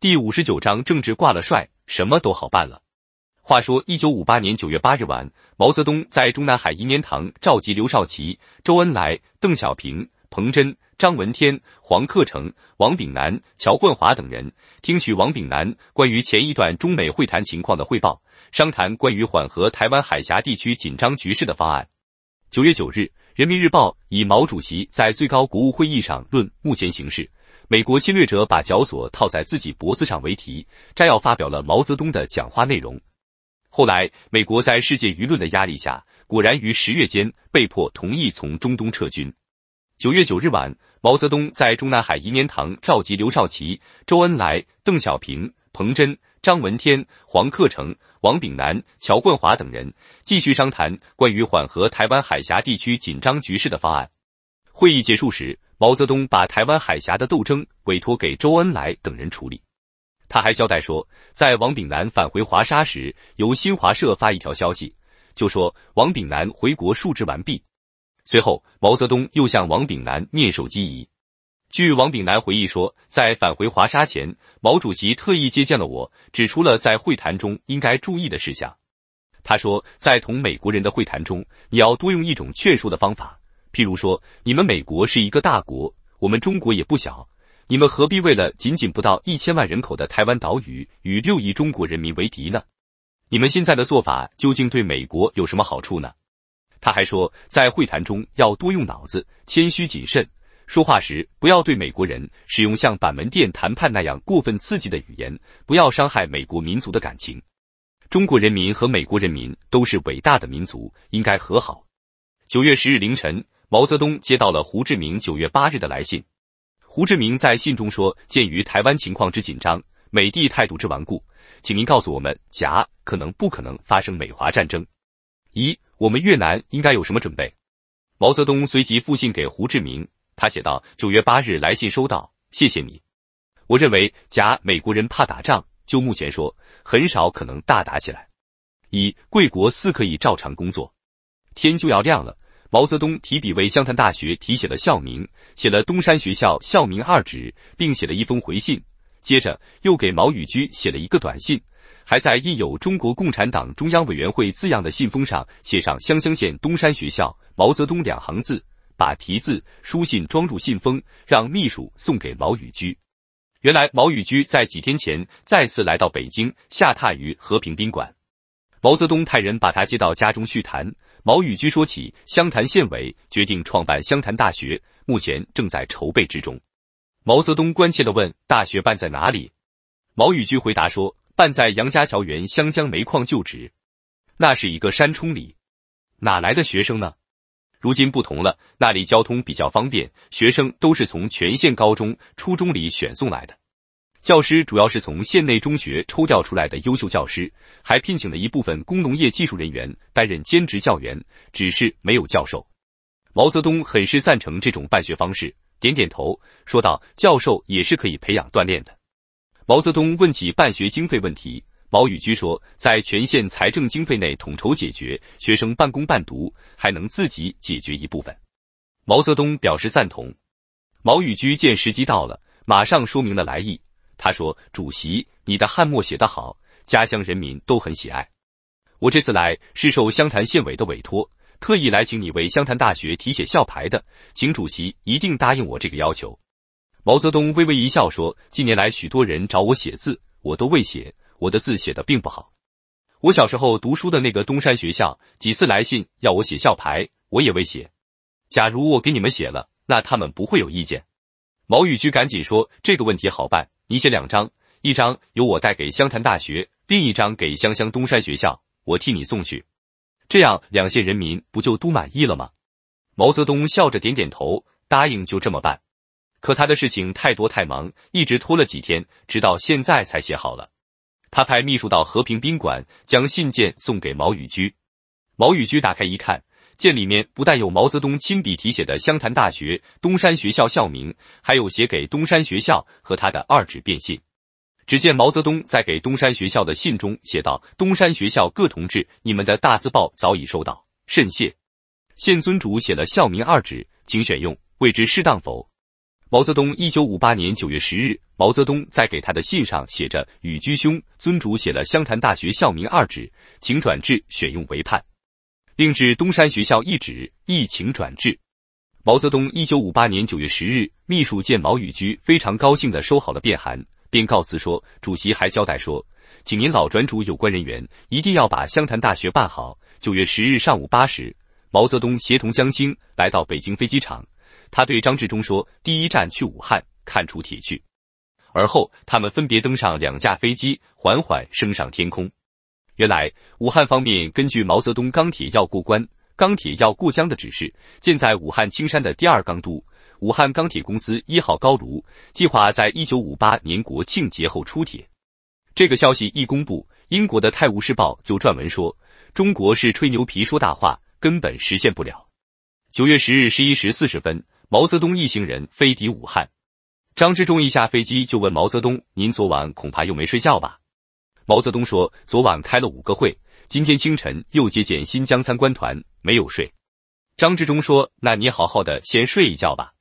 第五十九章，政治挂了帅，什么都好办了。话说，一九五八年九月八日晚，毛泽东在中南海颐年堂召集刘少奇、周恩来、邓小平、彭真、张闻天、黄克诚、王炳南、乔冠华等人，听取王炳南关于前一段中美会谈情况的汇报，商谈关于缓和台湾海峡地区紧张局势的方案。九月九日，《人民日报》以毛主席在最高国务会议上论目前形势。美国侵略者把绞索套在自己脖子上为题，摘要发表了毛泽东的讲话内容。后来，美国在世界舆论的压力下，果然于十月间被迫同意从中东撤军。九月九日晚，毛泽东在中南海颐年堂召集刘少奇、周恩来、邓小平、彭真、张闻天、黄克诚、王炳南、乔冠华等人，继续商谈关于缓和台湾海峡地区紧张局势的方案。会议结束时。毛泽东把台湾海峡的斗争委托给周恩来等人处理，他还交代说，在王炳南返回华沙时，由新华社发一条消息，就说王炳南回国述职完毕。随后，毛泽东又向王炳南面授机宜。据王炳南回忆说，在返回华沙前，毛主席特意接见了我，指出了在会谈中应该注意的事项。他说，在同美国人的会谈中，你要多用一种劝说的方法。譬如说，你们美国是一个大国，我们中国也不小，你们何必为了仅仅不到一千万人口的台湾岛屿与六亿中国人民为敌呢？你们现在的做法究竟对美国有什么好处呢？他还说，在会谈中要多用脑子，谦虚谨慎，说话时不要对美国人使用像板门店谈判那样过分刺激的语言，不要伤害美国民族的感情。中国人民和美国人民都是伟大的民族，应该和好。九月十日凌晨。毛泽东接到了胡志明九月八日的来信。胡志明在信中说：“鉴于台湾情况之紧张，美帝态度之顽固，请您告诉我们，甲可能不可能发生美华战争？一我们越南应该有什么准备？”毛泽东随即复信给胡志明，他写道：“九月八日来信收到，谢谢你。我认为甲美国人怕打仗，就目前说，很少可能大打起来。一贵国似可以照常工作，天就要亮了。”毛泽东提笔为湘潭大学题写了校名，写了“东山学校”校名二纸，并写了一封回信。接着又给毛宇居写了一个短信，还在印有“中国共产党中央委员会”字样的信封上写上“湘乡县东山学校毛泽东”两行字，把题字书信装入信封，让秘书送给毛宇居。原来毛宇居在几天前再次来到北京，下榻于和平宾馆。毛泽东派人把他接到家中叙谈。毛羽居说起，湘潭县委决定创办湘潭大学，目前正在筹备之中。毛泽东关切地问：“大学办在哪里？”毛羽居回答说：“办在杨家桥原湘江煤矿旧址，那是一个山冲里，哪来的学生呢？如今不同了，那里交通比较方便，学生都是从全县高中、初中里选送来的。”教师主要是从县内中学抽调出来的优秀教师，还聘请了一部分工农业技术人员担任兼职教员，只是没有教授。毛泽东很是赞成这种办学方式，点点头说道：“教授也是可以培养锻炼的。”毛泽东问起办学经费问题，毛宇居说：“在全县财政经费内统筹解决，学生半工半读，还能自己解决一部分。”毛泽东表示赞同。毛宇居见时机到了，马上说明了来意。他说：“主席，你的汉墨写得好，家乡人民都很喜爱。我这次来是受湘潭县委的委托，特意来请你为湘潭大学题写校牌的，请主席一定答应我这个要求。”毛泽东微微一笑说：“近年来，许多人找我写字，我都未写，我的字写得并不好。我小时候读书的那个东山学校，几次来信要我写校牌，我也未写。假如我给你们写了，那他们不会有意见。”毛宇居赶紧说：“这个问题好办。”你写两张，一张由我带给湘潭大学，另一张给湘乡东山学校，我替你送去，这样两县人民不就都满意了吗？毛泽东笑着点点头，答应就这么办。可他的事情太多太忙，一直拖了几天，直到现在才写好了。他派秘书到和平宾馆，将信件送给毛宇居。毛宇居打开一看。见里面不但有毛泽东亲笔题写的湘潭大学东山学校校名，还有写给东山学校和他的二指便信。只见毛泽东在给东山学校的信中写道：“东山学校各同志，你们的大字报早已收到，甚谢。现尊主写了校名二指，请选用，未知适当否？”毛泽东一九五八年九月十日，毛泽东在给他的信上写着：“与居兄，尊主写了湘潭大学校名二指，请转至选用为盼。”并至东山学校一址，疫情转至。毛泽东一九五八年九月十日，秘书见毛宇居非常高兴地收好了便函，便告辞说：“主席还交代说，请您老转主有关人员，一定要把湘潭大学办好。”九月十日上午八时，毛泽东协同江青来到北京飞机场，他对张治中说：“第一站去武汉，看出铁去。”而后，他们分别登上两架飞机，缓缓升上天空。原来，武汉方面根据毛泽东“钢铁要过关，钢铁要过江”的指示，建在武汉青山的第二钢都——武汉钢铁公司一号高炉，计划在一九五八年国庆节后出铁。这个消息一公布，英国的《泰晤士报》就撰文说：“中国是吹牛皮、说大话，根本实现不了。”九月十日十一时四十分，毛泽东一行人飞抵武汉。张之忠一下飞机就问毛泽东：“您昨晚恐怕又没睡觉吧？”毛泽东说：“昨晚开了五个会，今天清晨又接见新疆参观团，没有睡。”张治中说：“那你好好的先睡一觉吧。”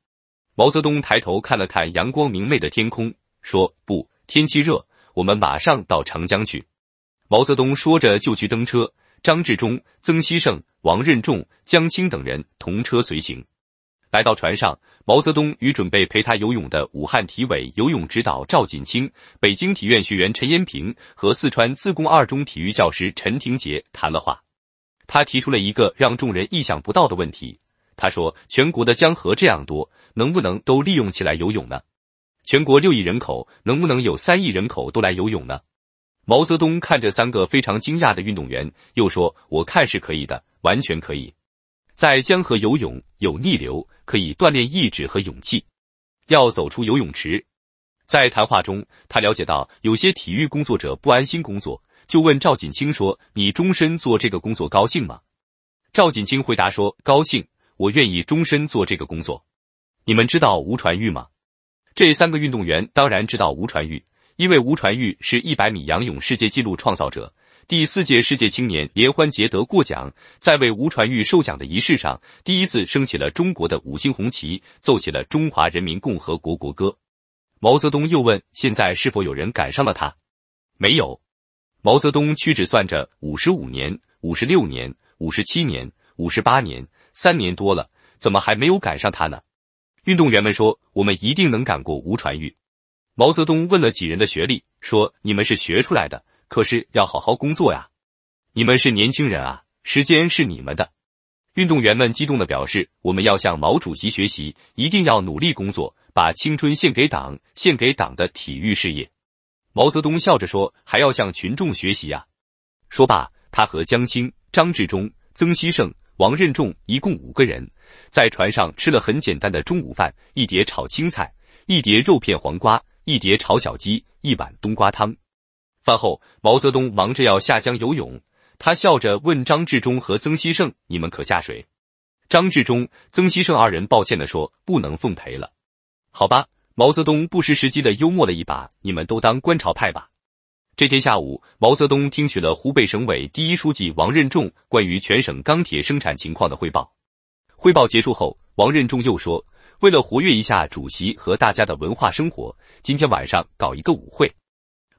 毛泽东抬头看了看阳光明媚的天空，说：“不，天气热，我们马上到长江去。”毛泽东说着就去登车，张治中、曾希圣、王任重、江青等人同车随行。来到船上，毛泽东与准备陪他游泳的武汉体委游泳指导赵锦清、北京体院学员陈延平和四川自贡二中体育教师陈廷杰谈了话。他提出了一个让众人意想不到的问题。他说：“全国的江河这样多，能不能都利用起来游泳呢？全国六亿人口，能不能有三亿人口都来游泳呢？”毛泽东看着三个非常惊讶的运动员，又说：“我看是可以的，完全可以。”在江河游泳有逆流，可以锻炼意志和勇气。要走出游泳池。在谈话中，他了解到有些体育工作者不安心工作，就问赵锦清说：“你终身做这个工作高兴吗？”赵锦清回答说：“高兴，我愿意终身做这个工作。”你们知道吴传玉吗？这三个运动员当然知道吴传玉，因为吴传玉是一百米仰泳世界纪录创造者。第四届世界青年联欢节得过奖，在为吴传玉授奖的仪式上，第一次升起了中国的五星红旗，奏起了中华人民共和国国歌。毛泽东又问：“现在是否有人赶上了他？”“没有。”毛泽东屈指算着：“五十五年、五十六年、五十七年、五十八年，三年多了，怎么还没有赶上他呢？”运动员们说：“我们一定能赶过吴传玉。”毛泽东问了几人的学历，说：“你们是学出来的。”可是要好好工作呀，你们是年轻人啊，时间是你们的。运动员们激动的表示，我们要向毛主席学习，一定要努力工作，把青春献给党，献给党的体育事业。毛泽东笑着说，还要向群众学习啊。说罢，他和江青、张治中、曾希圣、王任重一共五个人在船上吃了很简单的中午饭：一碟炒青菜，一碟肉片黄瓜，一碟炒小鸡，一碗冬瓜汤。饭后，毛泽东忙着要下江游泳，他笑着问张治中和曾希圣：“你们可下水？”张治中、曾希圣二人抱歉的说：“不能奉陪了。”好吧，毛泽东不失时机的幽默了一把：“你们都当观潮派吧。”这天下午，毛泽东听取了湖北省委第一书记王任重关于全省钢铁生产情况的汇报。汇报结束后，王任重又说：“为了活跃一下主席和大家的文化生活，今天晚上搞一个舞会。”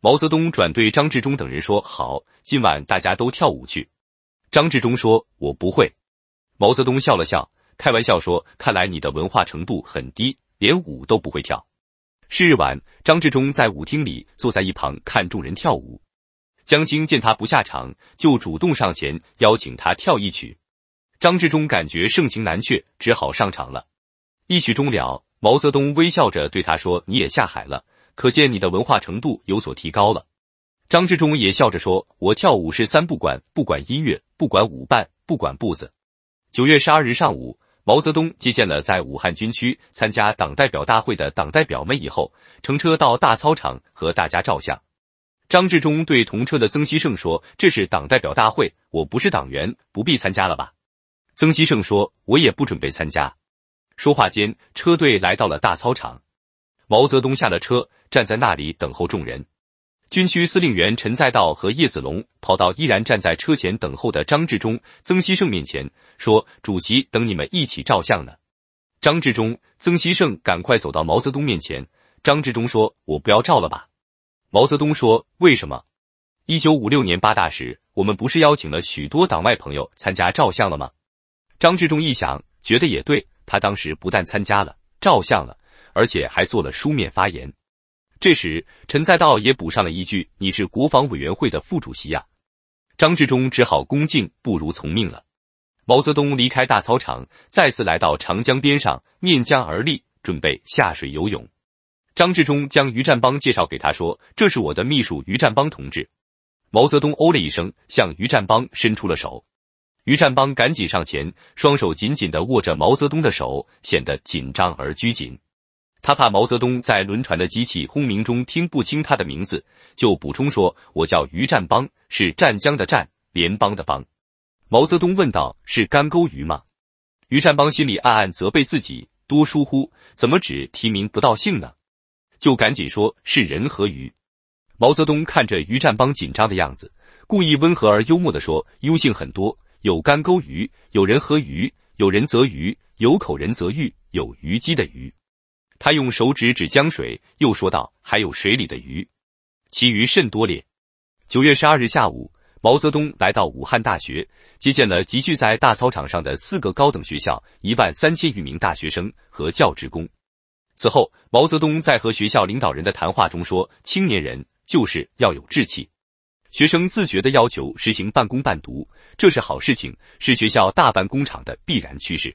毛泽东转对张治中等人说：“好，今晚大家都跳舞去。”张治中说：“我不会。”毛泽东笑了笑，开玩笑说：“看来你的文化程度很低，连舞都不会跳。”是日晚，张治中在舞厅里坐在一旁看众人跳舞。江青见他不下场，就主动上前邀请他跳一曲。张治中感觉盛情难却，只好上场了。一曲终了，毛泽东微笑着对他说：“你也下海了。”可见你的文化程度有所提高了。张治中也笑着说：“我跳舞是三不管，不管音乐，不管舞伴，不管步子。”九月十二日上午，毛泽东接见了在武汉军区参加党代表大会的党代表们以后，乘车到大操场和大家照相。张治中对同车的曾希圣说：“这是党代表大会，我不是党员，不必参加了吧？”曾希圣说：“我也不准备参加。”说话间，车队来到了大操场。毛泽东下了车，站在那里等候众人。军区司令员陈再道和叶子龙跑到依然站在车前等候的张治中、曾希圣面前，说：“主席等你们一起照相呢。”张治中、曾希圣赶快走到毛泽东面前。张治中说：“我不要照了吧？”毛泽东说：“为什么？一九五六年八大时，我们不是邀请了许多党外朋友参加照相了吗？”张治中一想，觉得也对，他当时不但参加了，照相了。而且还做了书面发言。这时，陈再道也补上了一句：“你是国防委员会的副主席呀。”张治中只好恭敬不如从命了。毛泽东离开大操场，再次来到长江边上，面江而立，准备下水游泳。张治中将于占邦介绍给他说：“这是我的秘书于占邦同志。”毛泽东哦了一声，向于占邦伸出了手。于占邦赶紧上前，双手紧紧地握着毛泽东的手，显得紧张而拘谨。他怕毛泽东在轮船的机器轰鸣中听不清他的名字，就补充说：“我叫于占邦，是湛江的湛，联邦的邦。”毛泽东问道：“是干钩鱼吗？”于占邦心里暗暗责备自己多疏忽，怎么只提名不道姓呢？就赶紧说：“是人和鱼。”毛泽东看着于占邦紧张的样子，故意温和而幽默的说：“优姓很多，有干钩鱼，有人和鱼，有人则鱼，有口人则玉，有虞姬的鱼。”他用手指指江水，又说道：“还有水里的鱼，其余甚多咧。”九月十二日下午，毛泽东来到武汉大学，接见了集聚在大操场上的四个高等学校一万三千余名大学生和教职工。此后，毛泽东在和学校领导人的谈话中说：“青年人就是要有志气，学生自觉的要求实行半工半读，这是好事情，是学校大办工厂的必然趋势。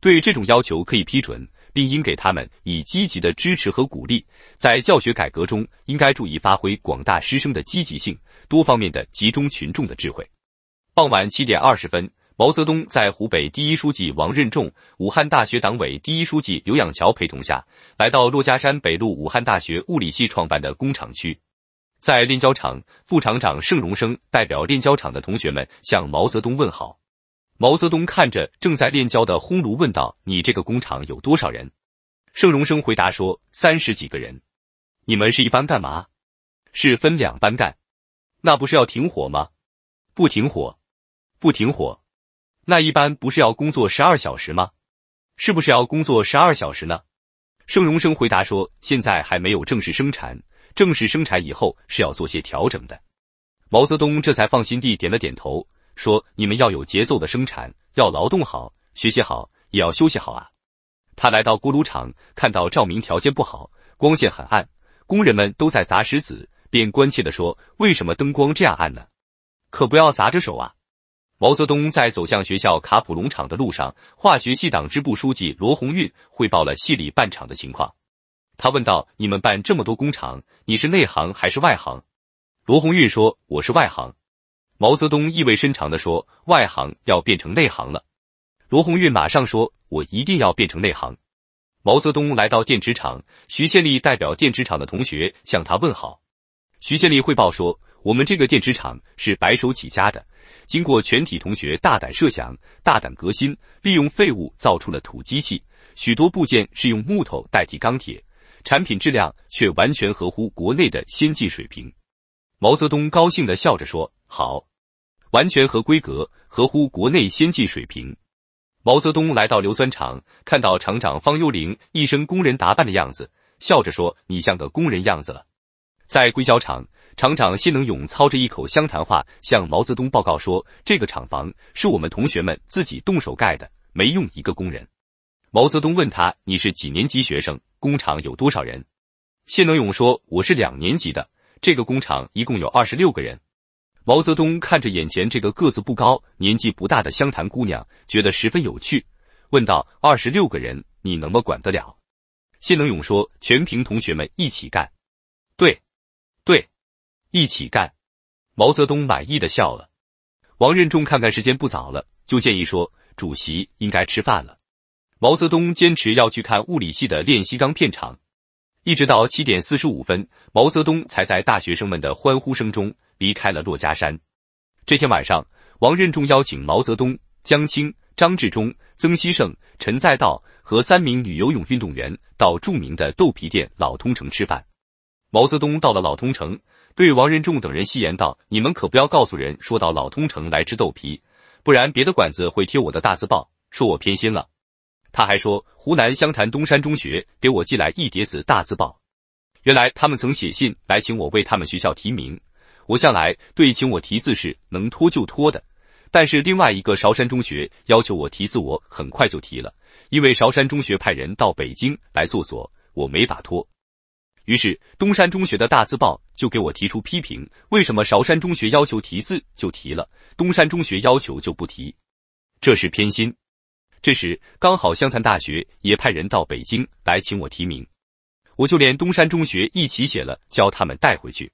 对这种要求可以批准。”并应给他们以积极的支持和鼓励。在教学改革中，应该注意发挥广大师生的积极性，多方面的集中群众的智慧。傍晚七点二十分，毛泽东在湖北第一书记王任重、武汉大学党委第一书记刘仰桥陪同下，来到珞珈山北路武汉大学物理系创办的工厂区，在炼焦厂副厂长盛荣生代表炼焦厂的同学们向毛泽东问好。毛泽东看着正在炼焦的烘炉，问道：“你这个工厂有多少人？”盛荣生回答说：“三十几个人。”“你们是一班干嘛？”“是分两班干。”“那不是要停火吗？”“不停火。”“不停火。”“那一般不是要工作十二小时吗？”“是不是要工作十二小时呢？”盛荣生回答说：“现在还没有正式生产，正式生产以后是要做些调整的。”毛泽东这才放心地点了点头。说你们要有节奏的生产，要劳动好，学习好，也要休息好啊。他来到锅炉厂，看到照明条件不好，光线很暗，工人们都在砸石子，便关切的说：“为什么灯光这样暗呢？可不要砸着手啊。”毛泽东在走向学校卡普隆厂的路上，化学系党支部书记罗红运汇报了系里办厂的情况。他问道：“你们办这么多工厂，你是内行还是外行？”罗红运说：“我是外行。”毛泽东意味深长的说：“外行要变成内行了。”罗红运马上说：“我一定要变成内行。”毛泽东来到电池厂，徐先立代表电池厂的同学向他问好。徐先立汇报说：“我们这个电池厂是白手起家的，经过全体同学大胆设想、大胆革新，利用废物造出了土机器，许多部件是用木头代替钢铁，产品质量却完全合乎国内的先进水平。”毛泽东高兴的笑着说。好，完全合规格，合乎国内先进水平。毛泽东来到硫酸厂，看到厂长方幽灵一身工人打扮的样子，笑着说：“你像个工人样子了。”在硅胶厂，厂长谢能勇操着一口湘潭话向毛泽东报告说：“这个厂房是我们同学们自己动手盖的，没用一个工人。”毛泽东问他：“你是几年级学生？工厂有多少人？”谢能勇说：“我是两年级的，这个工厂一共有二十六个人。”毛泽东看着眼前这个个子不高、年纪不大的湘潭姑娘，觉得十分有趣，问道：“二十六个人，你能不能管得了？”谢能勇说：“全凭同学们一起干。”“对，对，一起干。”毛泽东满意的笑了。王任重看看时间不早了，就建议说：“主席应该吃饭了。”毛泽东坚持要去看物理系的练习钢片厂，一直到七点四十五分，毛泽东才在大学生们的欢呼声中。离开了骆家山。这天晚上，王任重邀请毛泽东、江青、张治中、曾希圣、陈再道和三名女游泳运动员到著名的豆皮店老通城吃饭。毛泽东到了老通城，对王任重等人戏言道：“你们可不要告诉人说到老通城来吃豆皮，不然别的馆子会贴我的大字报，说我偏心了。”他还说：“湖南湘潭东山中学给我寄来一叠子大字报，原来他们曾写信来请我为他们学校提名。”我向来对请我题字是能拖就拖的，但是另外一个韶山中学要求我题字，我很快就提了，因为韶山中学派人到北京来做所，我没法拖。于是东山中学的大字报就给我提出批评：为什么韶山中学要求题字就提了，东山中学要求就不提？这是偏心。这时刚好湘潭大学也派人到北京来请我提名，我就连东山中学一起写了，教他们带回去。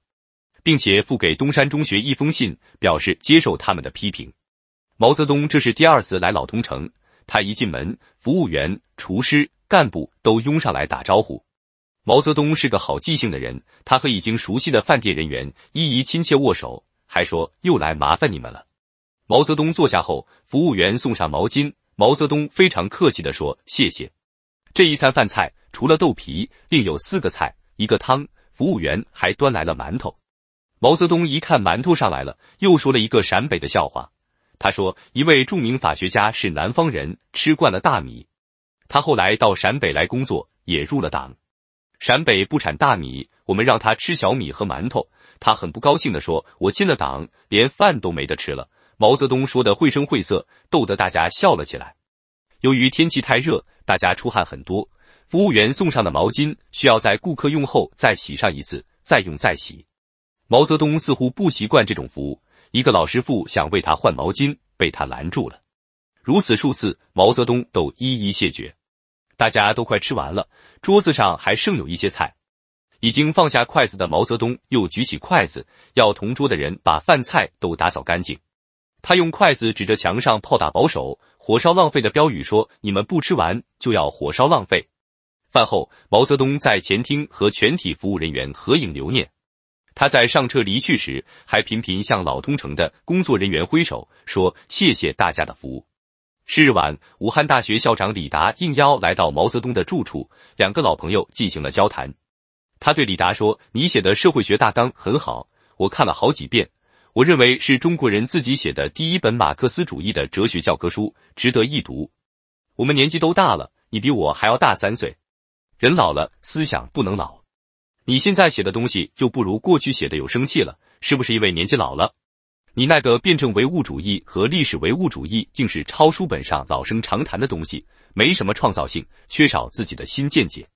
并且附给东山中学一封信，表示接受他们的批评。毛泽东这是第二次来老通城，他一进门，服务员、厨师、干部都拥上来打招呼。毛泽东是个好记性的人，他和已经熟悉的饭店人员一一亲切握手，还说又来麻烦你们了。毛泽东坐下后，服务员送上毛巾。毛泽东非常客气地说：“谢谢。”这一餐饭菜除了豆皮，另有四个菜，一个汤。服务员还端来了馒头。毛泽东一看馒头上来了，又说了一个陕北的笑话。他说：“一位著名法学家是南方人，吃惯了大米。他后来到陕北来工作，也入了党。陕北不产大米，我们让他吃小米和馒头。他很不高兴的说：‘我进了党，连饭都没得吃了。’”毛泽东说的绘声绘色，逗得大家笑了起来。由于天气太热，大家出汗很多，服务员送上的毛巾需要在顾客用后再洗上一次，再用再洗。毛泽东似乎不习惯这种服务，一个老师傅想为他换毛巾，被他拦住了。如此数次，毛泽东都一一谢绝。大家都快吃完了，桌子上还剩有一些菜。已经放下筷子的毛泽东又举起筷子，要同桌的人把饭菜都打扫干净。他用筷子指着墙上“炮打保守，火烧浪费”的标语说：“你们不吃完，就要火烧浪费。”饭后，毛泽东在前厅和全体服务人员合影留念。他在上车离去时，还频频向老通城的工作人员挥手，说：“谢谢大家的服务。”是日晚，武汉大学校长李达应邀来到毛泽东的住处，两个老朋友进行了交谈。他对李达说：“你写的《社会学大纲》很好，我看了好几遍，我认为是中国人自己写的第一本马克思主义的哲学教科书，值得一读。我们年纪都大了，你比我还要大三岁，人老了，思想不能老。”你现在写的东西就不如过去写的有生气了，是不是因为年纪老了？你那个辩证唯物主义和历史唯物主义竟是抄书本上老生常谈的东西，没什么创造性，缺少自己的新见解。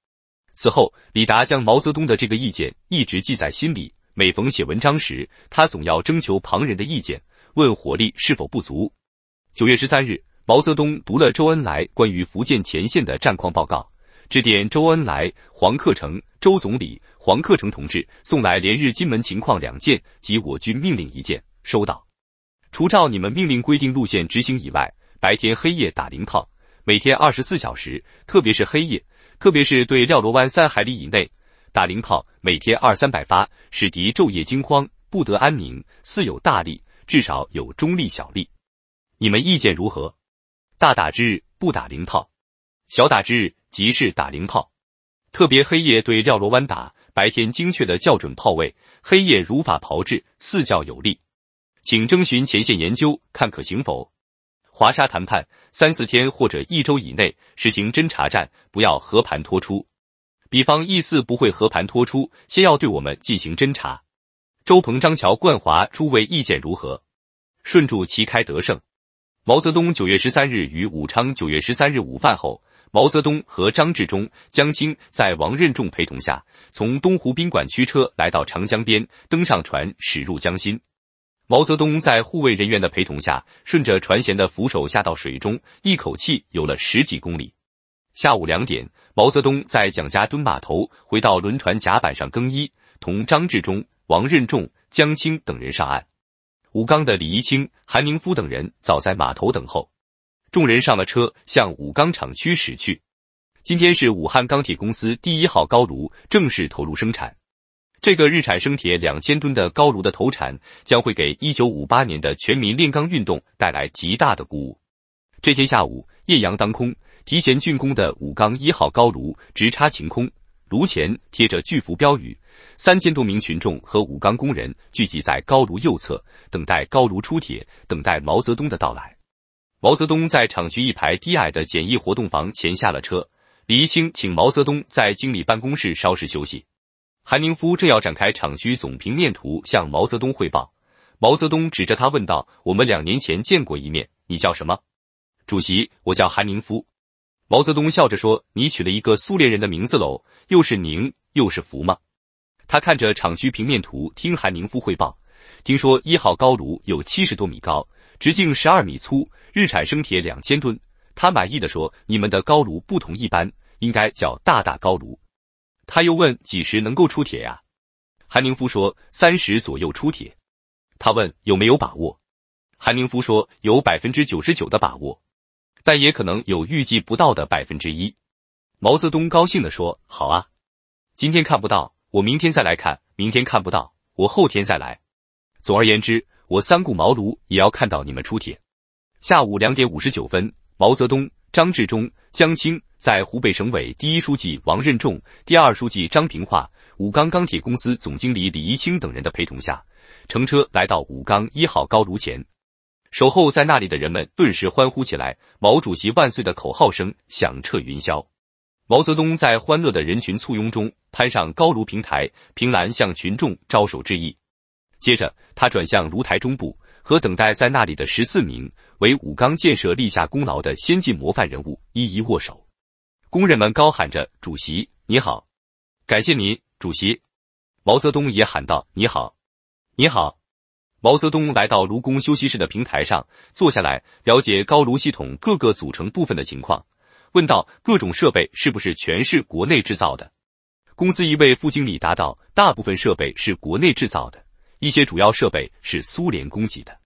此后，李达将毛泽东的这个意见一直记在心里，每逢写文章时，他总要征求旁人的意见，问火力是否不足。九月十三日，毛泽东读了周恩来关于福建前线的战况报告，致电周恩来、黄克诚。周总理、黄克诚同志送来连日金门情况两件及我军命令一件，收到。除照你们命令规定路线执行以外，白天黑夜打零炮，每天二十四小时，特别是黑夜，特别是对廖罗湾三海里以内打零炮，每天二三百发，使敌昼夜惊慌，不得安宁，似有大利，至少有中利小利。你们意见如何？大打之日不打零炮，小打之日即是打零炮。特别黑夜对廖罗湾打，白天精确的校准炮位，黑夜如法炮制，四教有力，请征询前线研究，看可行否。华沙谈判三四天或者一周以内实行侦察战，不要和盘托出。比方意四不会和盘托出，先要对我们进行侦察。周鹏、张乔冠华诸位意见如何？顺祝旗开得胜。毛泽东九月十三日于武昌九月十三日午饭后。毛泽东和张治中、江青在王任重陪同下，从东湖宾馆驱车来到长江边，登上船，驶入江心。毛泽东在护卫人员的陪同下，顺着船舷的扶手下到水中，一口气游了十几公里。下午两点，毛泽东在蒋家墩码头回到轮船甲板上更衣，同张治中、王任重、江青等人上岸。武冈的李一清、韩明夫等人早在码头等候。众人上了车，向武钢厂区驶去。今天是武汉钢铁公司第一号高炉正式投入生产。这个日产生铁两千吨的高炉的投产，将会给1958年的全民炼钢运动带来极大的鼓舞。这天下午，艳阳当空，提前竣工的武钢一号高炉直插晴空，炉前贴着巨幅标语。三千多名群众和武钢工人聚集在高炉右侧，等待高炉出铁，等待毛泽东的到来。毛泽东在厂区一排低矮的简易活动房前下了车。李一清请毛泽东在经理办公室稍事休息。韩宁夫正要展开厂区总平面图向毛泽东汇报，毛泽东指着他问道：“我们两年前见过一面，你叫什么？”“主席，我叫韩宁夫。”毛泽东笑着说：“你取了一个苏联人的名字喽，又是宁又是福吗？”他看着厂区平面图，听韩宁夫汇报：“听说一号高炉有七十多米高，直径十二米，粗。”日产生铁两千吨，他满意的说：“你们的高炉不同一般，应该叫大大高炉。”他又问：“几时能够出铁呀？”韩宁夫说：“三十左右出铁。”他问：“有没有把握？”韩宁夫说：“有百分之九十九的把握，但也可能有预计不到的百分之一。”毛泽东高兴的说：“好啊，今天看不到，我明天再来看；明天看不到，我后天再来。总而言之，我三顾茅庐也要看到你们出铁。”下午两点五十九分，毛泽东、张治中、江青在湖北省委第一书记王任重、第二书记张平化、武钢钢铁公司总经理李一清等人的陪同下，乘车来到武钢一号高炉前。守候在那里的人们顿时欢呼起来，“毛主席万岁”的口号声响彻云霄。毛泽东在欢乐的人群簇拥中攀上高炉平台，凭栏向群众招手致意。接着，他转向炉台中部。和等待在那里的十四名为武钢建设立下功劳的先进模范人物一一握手，工人们高喊着：“主席你好，感谢您，主席！”毛泽东也喊道：“你好，你好！”毛泽东来到卢工休息室的平台上坐下来，了解高炉系统各个组成部分的情况，问道：“各种设备是不是全是国内制造的？”公司一位副经理答道：“大部分设备是国内制造的。”一些主要设备是苏联供给的。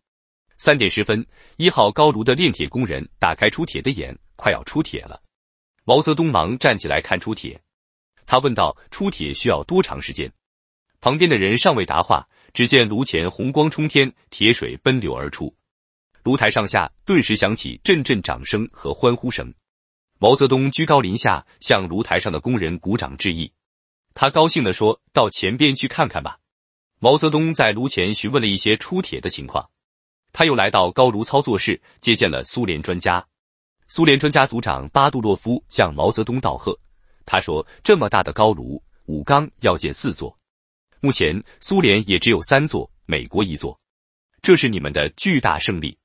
三点十分，一号高炉的炼铁工人打开出铁的眼，快要出铁了。毛泽东忙站起来看出铁，他问道：“出铁需要多长时间？”旁边的人尚未答话，只见炉前红光冲天，铁水奔流而出，炉台上下顿时响起阵阵掌声和欢呼声。毛泽东居高临下向炉台上的工人鼓掌致意，他高兴地说：“到前边去看看吧。”毛泽东在炉前询问了一些出铁的情况，他又来到高炉操作室接见了苏联专家。苏联专家组长巴杜洛夫向毛泽东道贺，他说：“这么大的高炉，武钢要建四座，目前苏联也只有三座，美国一座，这是你们的巨大胜利。”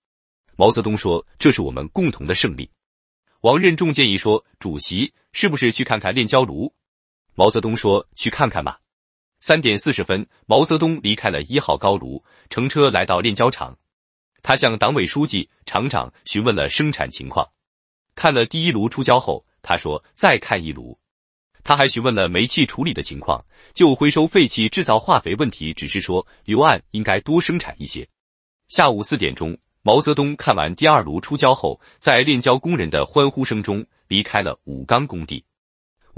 毛泽东说：“这是我们共同的胜利。”王任重建议说：“主席是不是去看看炼焦炉？”毛泽东说：“去看看吧。”三点四十分，毛泽东离开了一号高炉，乘车来到炼焦厂。他向党委书记、厂长询问了生产情况，看了第一炉出胶后，他说：“再看一炉。”他还询问了煤气处理的情况，就回收废气制造化肥问题，只是说油案应该多生产一些。下午四点钟，毛泽东看完第二炉出胶后，在炼焦工人的欢呼声中离开了武钢工地。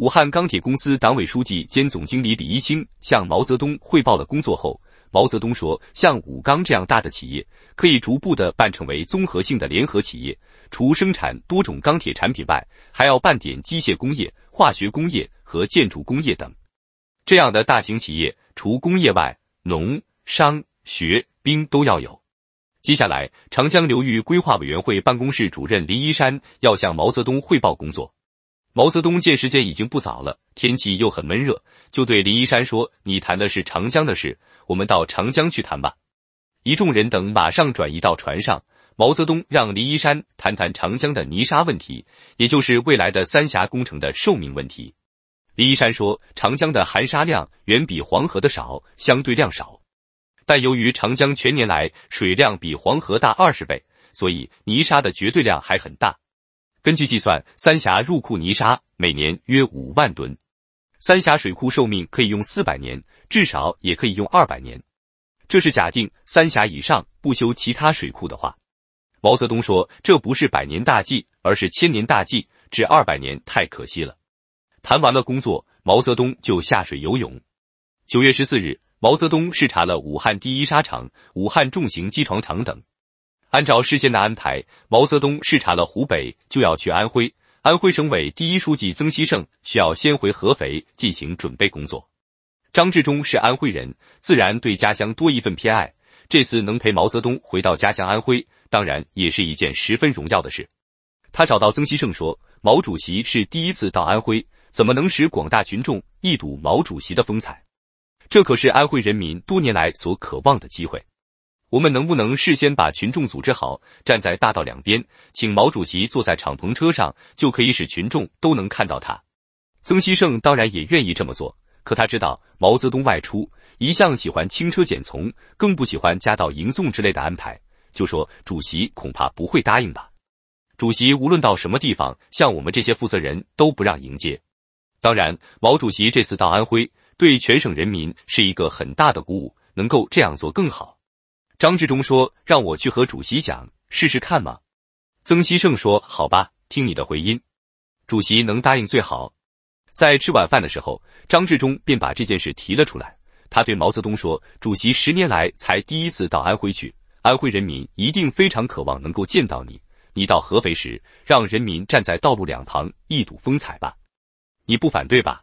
武汉钢铁公司党委书记兼总经理李一清向毛泽东汇报了工作后，毛泽东说：“像武钢这样大的企业，可以逐步的办成为综合性的联合企业，除生产多种钢铁产品外，还要办点机械工业、化学工业和建筑工业等。这样的大型企业，除工业外，农、商、学、兵都要有。”接下来，长江流域规划委员会办公室主任林一山要向毛泽东汇报工作。毛泽东见时间已经不早了，天气又很闷热，就对林一山说：“你谈的是长江的事，我们到长江去谈吧。”一众人等马上转移到船上。毛泽东让林一山谈谈长江的泥沙问题，也就是未来的三峡工程的寿命问题。林一山说：“长江的含沙量远比黄河的少，相对量少，但由于长江全年来水量比黄河大二十倍，所以泥沙的绝对量还很大。”根据计算，三峡入库泥沙每年约五万吨，三峡水库寿命可以用四百年，至少也可以用二百年。这是假定三峡以上不修其他水库的话。毛泽东说：“这不是百年大计，而是千年大计，只二百年太可惜了。”谈完了工作，毛泽东就下水游泳。九月十四日，毛泽东视察了武汉第一纱场、武汉重型机床厂等。按照事先的安排，毛泽东视察了湖北，就要去安徽。安徽省委第一书记曾希圣需要先回合肥进行准备工作。张治中是安徽人，自然对家乡多一份偏爱。这次能陪毛泽东回到家乡安徽，当然也是一件十分荣耀的事。他找到曾希圣说：“毛主席是第一次到安徽，怎么能使广大群众一睹毛主席的风采？这可是安徽人民多年来所渴望的机会。”我们能不能事先把群众组织好，站在大道两边，请毛主席坐在敞篷车上，就可以使群众都能看到他。曾希圣当然也愿意这么做，可他知道毛泽东外出一向喜欢轻车简从，更不喜欢夹道迎送之类的安排，就说：“主席恐怕不会答应吧？”主席无论到什么地方，像我们这些负责人都不让迎接。当然，毛主席这次到安徽，对全省人民是一个很大的鼓舞，能够这样做更好。张志忠说：“让我去和主席讲，试试看嘛。”曾希圣说：“好吧，听你的回音，主席能答应最好。”在吃晚饭的时候，张志忠便把这件事提了出来。他对毛泽东说：“主席十年来才第一次到安徽去，安徽人民一定非常渴望能够见到你。你到合肥时，让人民站在道路两旁一睹风采吧，你不反对吧？”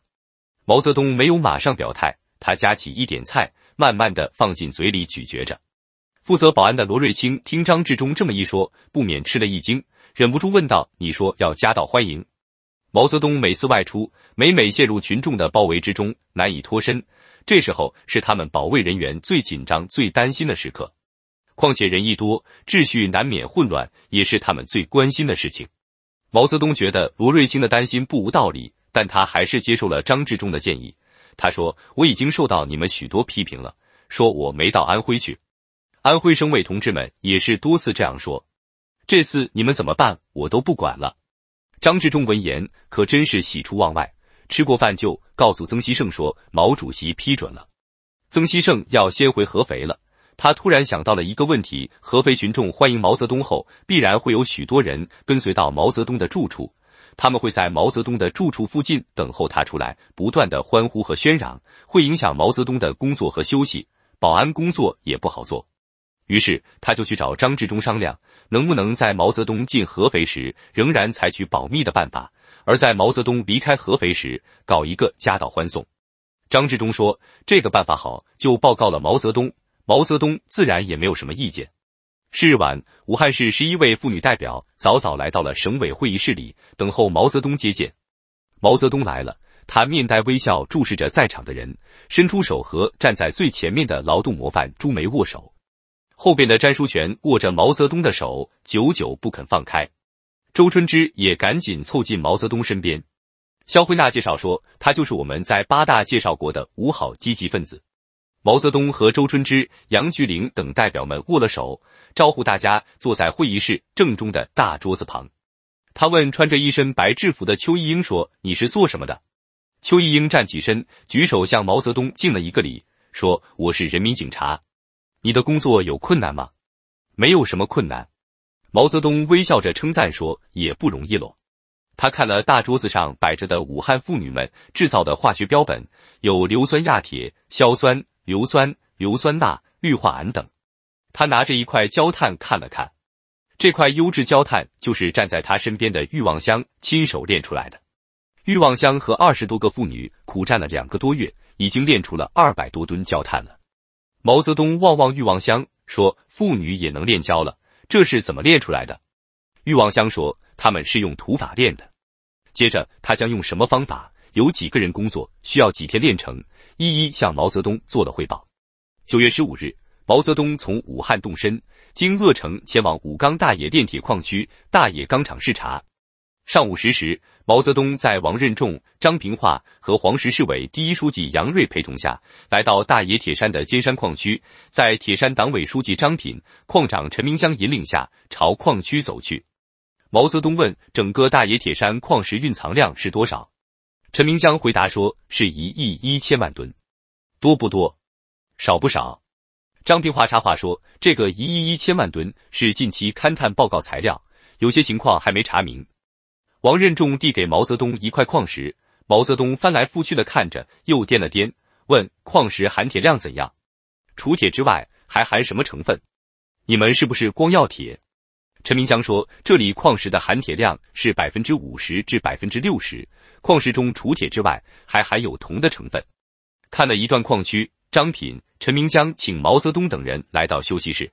毛泽东没有马上表态，他夹起一点菜，慢慢的放进嘴里咀嚼着。负责保安的罗瑞卿听张志忠这么一说，不免吃了一惊，忍不住问道：“你说要加道欢迎？”毛泽东每次外出，每每陷入群众的包围之中，难以脱身。这时候是他们保卫人员最紧张、最担心的时刻。况且人一多，秩序难免混乱，也是他们最关心的事情。毛泽东觉得罗瑞卿的担心不无道理，但他还是接受了张治中的建议。他说：“我已经受到你们许多批评了，说我没到安徽去。”安徽省委同志们也是多次这样说，这次你们怎么办，我都不管了。张治中闻言可真是喜出望外，吃过饭就告诉曾希圣说，毛主席批准了，曾希圣要先回合肥了。他突然想到了一个问题：合肥群众欢迎毛泽东后，必然会有许多人跟随到毛泽东的住处，他们会在毛泽东的住处附近等候他出来，不断的欢呼和喧嚷，会影响毛泽东的工作和休息，保安工作也不好做。于是他就去找张治中商量，能不能在毛泽东进合肥时仍然采取保密的办法，而在毛泽东离开合肥时搞一个夹道欢送。张治中说这个办法好，就报告了毛泽东。毛泽东自然也没有什么意见。是日晚，武汉市十一位妇女代表早早来到了省委会议室里等候毛泽东接见。毛泽东来了，他面带微笑，注视着在场的人，伸出手和站在最前面的劳动模范朱梅握手。后边的詹书权握着毛泽东的手，久久不肯放开。周春之也赶紧凑近毛泽东身边。肖辉娜介绍说，他就是我们在八大介绍过的五好积极分子。毛泽东和周春之、杨菊玲等代表们握了手，招呼大家坐在会议室正中的大桌子旁。他问穿着一身白制服的邱一英说：“你是做什么的？”邱一英站起身，举手向毛泽东敬了一个礼，说：“我是人民警察。”你的工作有困难吗？没有什么困难。毛泽东微笑着称赞说：“也不容易喽。”他看了大桌子上摆着的武汉妇女们制造的化学标本，有硫酸亚铁、硝酸、硫酸、硫酸钠、氯化铵等。他拿着一块焦炭看了看，这块优质焦炭就是站在他身边的欲望香亲手炼出来的。欲望香和二十多个妇女苦战了两个多月，已经炼出了二百多吨焦炭了。毛泽东望望郁望乡，说：“妇女也能炼焦了，这是怎么练出来的？”郁望乡说：“他们是用土法炼的。”接着，他将用什么方法，有几个人工作，需要几天练成，一一向毛泽东做了汇报。九月十五日，毛泽东从武汉动身，经鄂城前往武冈大冶炼铁矿区大冶钢厂视察。上午十时。毛泽东在王任重、张平化和黄石市委第一书记杨锐陪同下来到大冶铁山的尖山矿区，在铁山党委书记张品、矿长陈明江引领下朝矿区走去。毛泽东问：“整个大冶铁山矿石蕴藏量是多少？”陈明江回答说：“是一亿一千万吨，多不多？少不少？”张平化插话说：“这个一亿一千万吨是近期勘探报告材料，有些情况还没查明。”王任重递给毛泽东一块矿石，毛泽东翻来覆去的看着，又掂了掂，问：“矿石含铁量怎样？除铁之外还含什么成分？你们是不是光要铁？”陈明江说：“这里矿石的含铁量是百分之五十至百分之六十，矿石中除铁之外还含有铜的成分。”看了一段矿区，张品、陈明江请毛泽东等人来到休息室。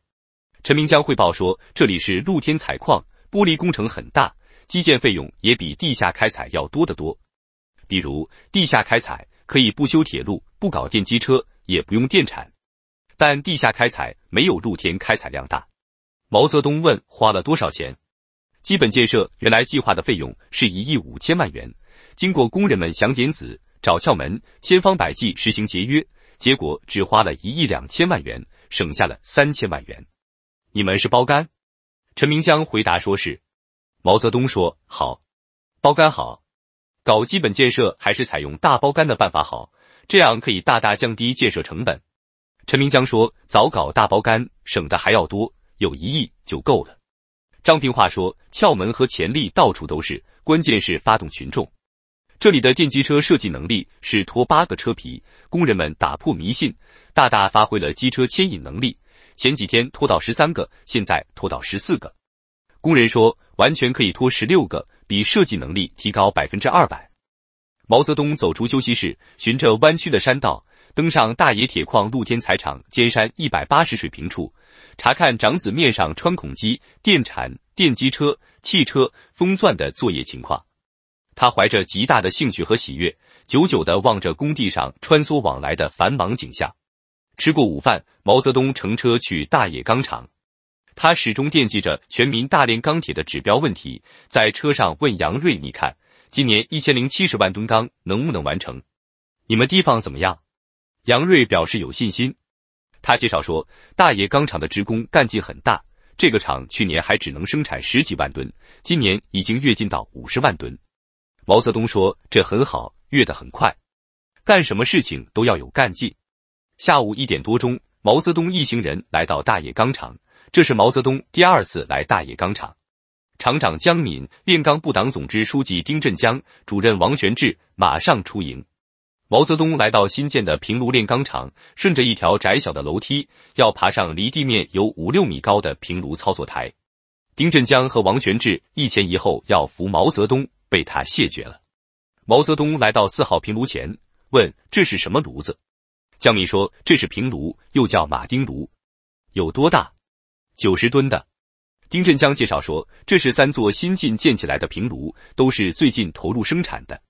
陈明江汇报说：“这里是露天采矿，玻璃工程很大。”基建费用也比地下开采要多得多，比如地下开采可以不修铁路，不搞电机车，也不用电产，但地下开采没有露天开采量大。毛泽东问：花了多少钱？基本建设原来计划的费用是一亿五千万元，经过工人们想点子、找窍门、千方百计实行节约，结果只花了一亿两千万元，省下了三千万元。你们是包干？陈明江回答说：“是。”毛泽东说：“好，包干好，搞基本建设还是采用大包干的办法好，这样可以大大降低建设成本。”陈明江说：“早搞大包干，省的还要多，有一亿就够了。”张平化说：“窍门和潜力到处都是，关键是发动群众。这里的电机车设计能力是拖八个车皮，工人们打破迷信，大大发挥了机车牵引能力。前几天拖到十三个，现在拖到十四个。”工人说。完全可以拖十六个，比设计能力提高百分之二百。毛泽东走出休息室，循着弯曲的山道，登上大冶铁矿露天采场尖山一百八十水平处，查看长子面上穿孔机、电铲、电机车、汽车、风钻的作业情况。他怀着极大的兴趣和喜悦，久久的望着工地上穿梭往来的繁忙景象。吃过午饭，毛泽东乘车去大冶钢厂。他始终惦记着全民大炼钢铁的指标问题，在车上问杨瑞：“你看，今年一千零七十万吨钢能不能完成？你们地方怎么样？”杨瑞表示有信心。他介绍说：“大冶钢厂的职工干劲很大，这个厂去年还只能生产十几万吨，今年已经跃进到五十万吨。”毛泽东说：“这很好，跃得很快。干什么事情都要有干劲。”下午一点多钟，毛泽东一行人来到大冶钢厂。这是毛泽东第二次来大冶钢厂，厂长江敏、炼钢部党总支书记丁振江、主任王全志马上出营。毛泽东来到新建的平炉炼钢厂，顺着一条窄小的楼梯，要爬上离地面有五六米高的平炉操作台。丁振江和王全志一前一后要扶毛泽东，被他谢绝了。毛泽东来到四号平炉前，问：“这是什么炉子？”江敏说：“这是平炉，又叫马丁炉。”有多大？九十吨的，丁振江介绍说，这是三座新近建起来的平炉，都是最近投入生产的。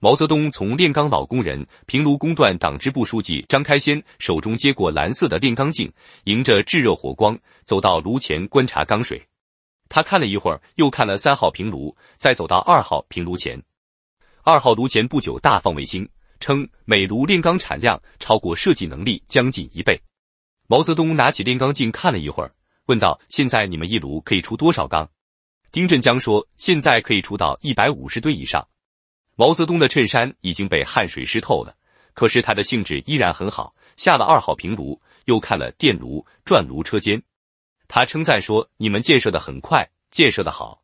毛泽东从炼钢老工人平炉工段党支部书记张开先手中接过蓝色的炼钢镜，迎着炙热火光走到炉前观察钢水。他看了一会儿，又看了三号平炉，再走到二号平炉前。二号炉前不久大放卫星，称每炉炼钢产量超过设计能力将近一倍。毛泽东拿起炼钢镜看了一会儿。问道：“现在你们一炉可以出多少钢？丁振江说：“现在可以出到一百五十吨以上。”毛泽东的衬衫已经被汗水湿透了，可是他的兴致依然很好。下了二号平炉，又看了电炉、转炉车间，他称赞说：“你们建设的很快，建设的好。”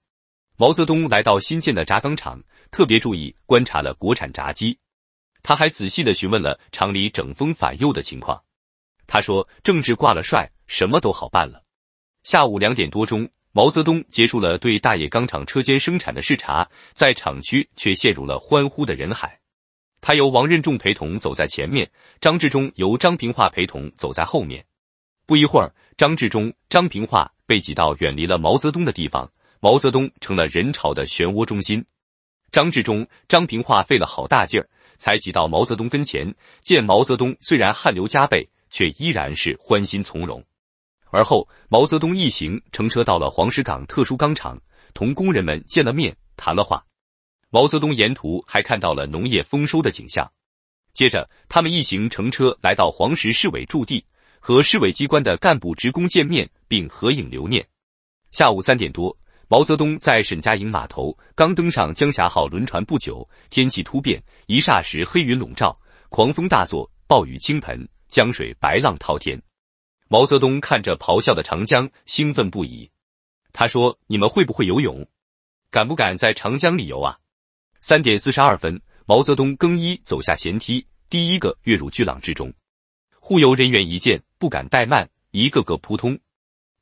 毛泽东来到新建的轧钢厂，特别注意观察了国产轧机，他还仔细的询问了厂里整风反右的情况。他说：“政治挂了帅，什么都好办了。”下午两点多钟，毛泽东结束了对大冶钢厂车间生产的视察，在厂区却陷入了欢呼的人海。他由王任重陪同走在前面，张治中由张平化陪同走在后面。不一会儿，张治中、张平化被挤到远离了毛泽东的地方，毛泽东成了人潮的漩涡中心。张治中、张平化费了好大劲儿才挤到毛泽东跟前，见毛泽东虽然汗流浃背，却依然是欢欣从容。而后，毛泽东一行乘车到了黄石港特殊钢厂，同工人们见了面，谈了话。毛泽东沿途还看到了农业丰收的景象。接着，他们一行乘车来到黄石市委驻地，和市委机关的干部职工见面并合影留念。下午三点多，毛泽东在沈家营码头刚登上江霞号轮船不久，天气突变，一霎时黑云笼罩，狂风大作，暴雨倾盆，江水白浪滔天。毛泽东看着咆哮的长江，兴奋不已。他说：“你们会不会游泳？敢不敢在长江里游啊？”三点四十二分，毛泽东更衣走下舷梯，第一个跃入巨浪之中。护游人员一见，不敢怠慢，一个个扑通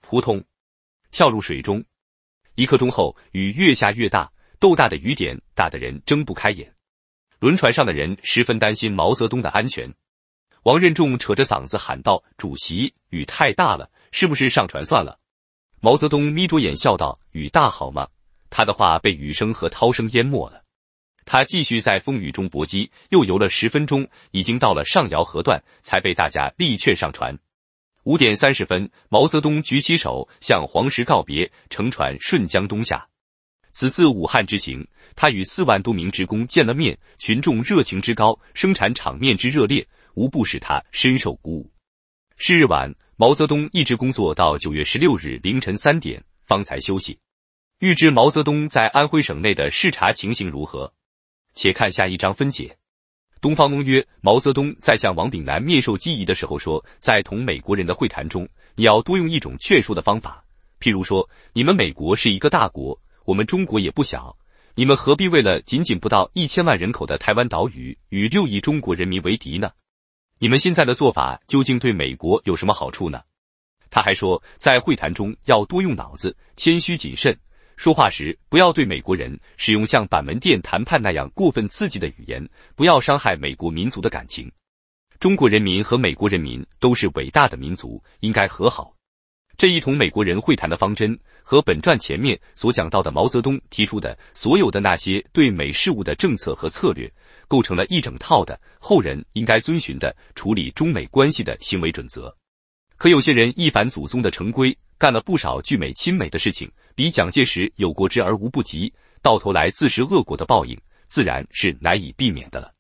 扑通跳入水中。一刻钟后，雨越下越大，豆大的雨点打得人睁不开眼。轮船上的人十分担心毛泽东的安全。王任重扯着嗓子喊道：“主席，雨太大了，是不是上船算了？”毛泽东眯着眼笑道：“雨大好吗？”他的话被雨声和涛声淹没了。他继续在风雨中搏击，又游了十分钟，已经到了上饶河段，才被大家力劝上船。五点三十分，毛泽东举起手向黄石告别，乘船顺江东下。此次武汉之行，他与四万多名职工见了面，群众热情之高，生产场面之热烈。无不使他深受鼓舞。是日晚，毛泽东一直工作到九月十六日凌晨三点方才休息。欲知毛泽东在安徽省内的视察情形如何，且看下一章分解。东方公曰：毛泽东在向王炳南面授机宜的时候说，在同美国人的会谈中，你要多用一种劝说的方法，譬如说，你们美国是一个大国，我们中国也不小，你们何必为了仅仅不到一千万人口的台湾岛屿，与六亿中国人民为敌呢？你们现在的做法究竟对美国有什么好处呢？他还说，在会谈中要多用脑子，谦虚谨慎，说话时不要对美国人使用像板门店谈判那样过分刺激的语言，不要伤害美国民族的感情。中国人民和美国人民都是伟大的民族，应该和好。这一同美国人会谈的方针，和本传前面所讲到的毛泽东提出的所有的那些对美事务的政策和策略。构成了一整套的后人应该遵循的处理中美关系的行为准则，可有些人一反祖宗的成规，干了不少拒美亲美的事情，比蒋介石有过之而无不及，到头来自食恶果的报应，自然是难以避免的了。